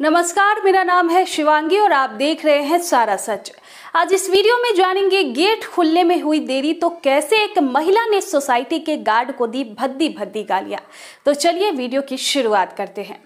नमस्कार मेरा नाम है शिवांगी और आप देख रहे हैं सारा सच आज इस वीडियो में जानेंगे गेट खुलने में हुई देरी तो कैसे एक महिला ने सोसाइटी के गार्ड को दी भद्दी भद्दी गालियां तो चलिए वीडियो की शुरुआत करते हैं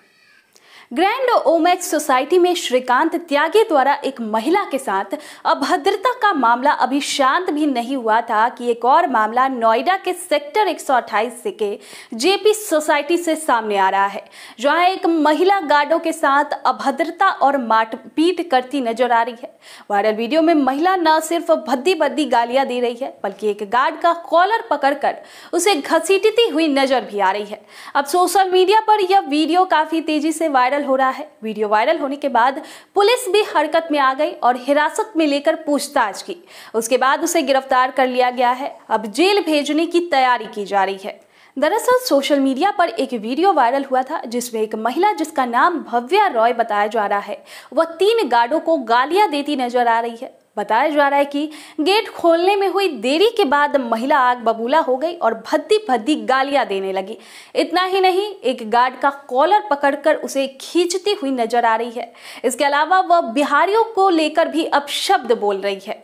ग्रैंड ओमेक्स सोसाइटी में श्रीकांत त्यागी द्वारा एक महिला के साथ अभद्रता का मामला अभी शांत भी नहीं हुआ था कि एक और मामला नोएडा के सेक्टर 128 से के जेपी सोसाइटी से सामने आ रहा है जहां एक महिला गार्डों के साथ अभद्रता और मारपीट करती नजर आ रही है वायरल वीडियो में महिला न सिर्फ भद्दी भद्दी गालियां दे रही है बल्कि एक गार्ड का कॉलर पकड़कर उसे घसीटती हुई नजर भी आ रही है अब सोशल मीडिया पर यह वीडियो काफी तेजी से वायरल हो रहा है वीडियो वायरल होने के बाद पुलिस भी हरकत में आ गई और हिरासत में लेकर पूछताछ की उसके बाद उसे गिरफ्तार कर लिया गया है अब जेल भेजने की तैयारी की जा रही है दरअसल सोशल मीडिया पर एक वीडियो वायरल हुआ था जिसमें एक महिला जिसका नाम भव्या रॉय बताया जा रहा है वह तीन गार्डों को गालियां देती नजर आ रही है बताया जा रहा है कि गेट खोलने में हुई देरी के बाद महिला आग बबूला हो गई और भद्दी भद्दी गालियां देने लगी इतना ही नहीं एक गार्ड का कॉलर पकड़कर उसे खींचती हुई नजर आ रही है इसके अलावा वह बिहारियों को लेकर भी अपशब्द बोल रही है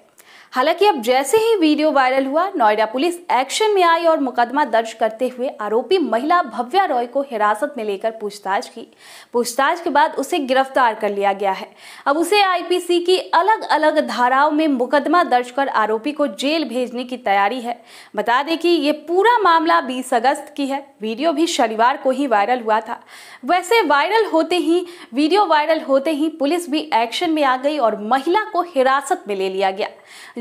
हालांकि अब जैसे ही वीडियो वायरल हुआ नोएडा पुलिस एक्शन में आई और मुकदमा दर्ज करते हुए आरोपी महिला भव्या रॉय को हिरासत में लेकर पूछताछ की पूछताछ के बाद उसे गिरफ्तार कर लिया गया है अब उसे आईपीसी की अलग अलग धाराओं में मुकदमा दर्ज कर आरोपी को जेल भेजने की तैयारी है बता दें कि ये पूरा मामला बीस अगस्त की है वीडियो भी शनिवार को ही वायरल हुआ था वैसे वायरल होते ही वीडियो वायरल होते ही पुलिस भी एक्शन में आ गई और महिला को हिरासत में ले लिया गया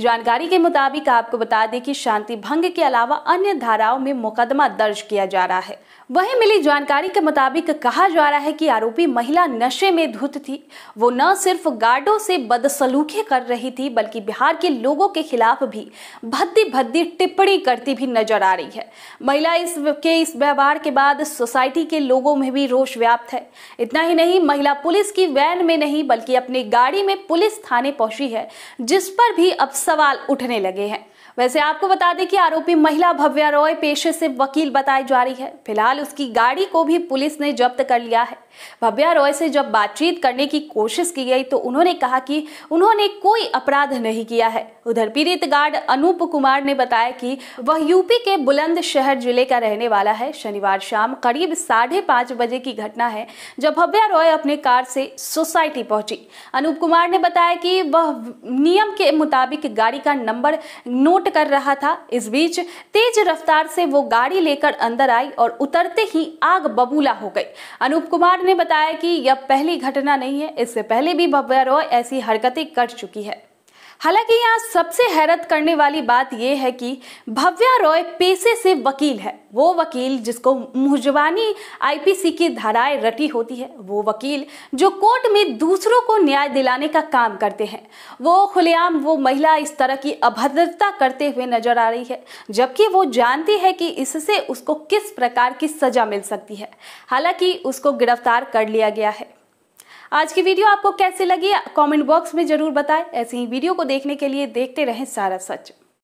जानकारी के मुताबिक आपको बता दें कि शांति भंग के अलावा अन्य धाराओं में मुकदमा दर्ज किया जा रहा है वहीं मिली जानकारी के मुताबिक कहा जा रहा है कि आरोपी महिला नशे में धुत थी वो न सिर्फ गार्डों से बदसलूकी कर रही थी बल्कि बिहार के लोगों के खिलाफ भी भद्दी भद्दी टिप्पणी करती भी नजर आ रही है महिला इस के इस व्यवहार के बाद सोसाइटी के लोगों में भी रोष व्याप्त है इतना ही नहीं महिला पुलिस की वैन में नहीं बल्कि अपनी गाड़ी में पुलिस थाने पहुंची है जिस पर भी अफसर सवाल उठने लगे हैं वैसे आपको बता दें कि आरोपी महिला भव्या रॉय पेशे से वकील बताई जा रही है फिलहाल उसकी गाड़ी को भी पुलिस ने जब्त कर लिया है भव्या रॉय से जब बातचीत करने की कोशिश की गई तो उन्होंने कहा कि उन्होंने कोई अपराध नहीं किया है उधर पीड़ित गार्ड अनूप कुमार ने बताया कि वह यूपी के बुलंदशहर जिले का रहने वाला है शनिवार शाम करीब साढ़े पांच बजे की घटना है जब भव्या रॉय अपने कार से सोसाइटी पहुंची अनूप कुमार ने बताया कि वह नियम के मुताबिक गाड़ी का नंबर नोट नोट कर रहा था इस बीच तेज रफ्तार से वो गाड़ी लेकर अंदर आई और उतरते ही आग बबूला हो गई अनूप कुमार ने बताया कि यह पहली घटना नहीं है इससे पहले भी भव्या रॉय ऐसी हरकतें कर चुकी है हालांकि यहाँ सबसे हैरत करने वाली बात यह है कि भव्या रॉय पेशे से वकील है वो वकील जिसको मुहजबानी आईपीसी की धाराएं रटी होती है वो वकील जो कोर्ट में दूसरों को न्याय दिलाने का काम करते हैं वो खुलेआम वो महिला इस तरह की अभद्रता करते हुए नजर आ रही है जबकि वो जानती है कि इससे उसको किस प्रकार की सजा मिल सकती है हालांकि उसको गिरफ्तार कर लिया गया है आज की वीडियो आपको कैसी लगी कमेंट बॉक्स में जरूर बताएं ऐसे ही वीडियो को देखने के लिए देखते रहें सारा सच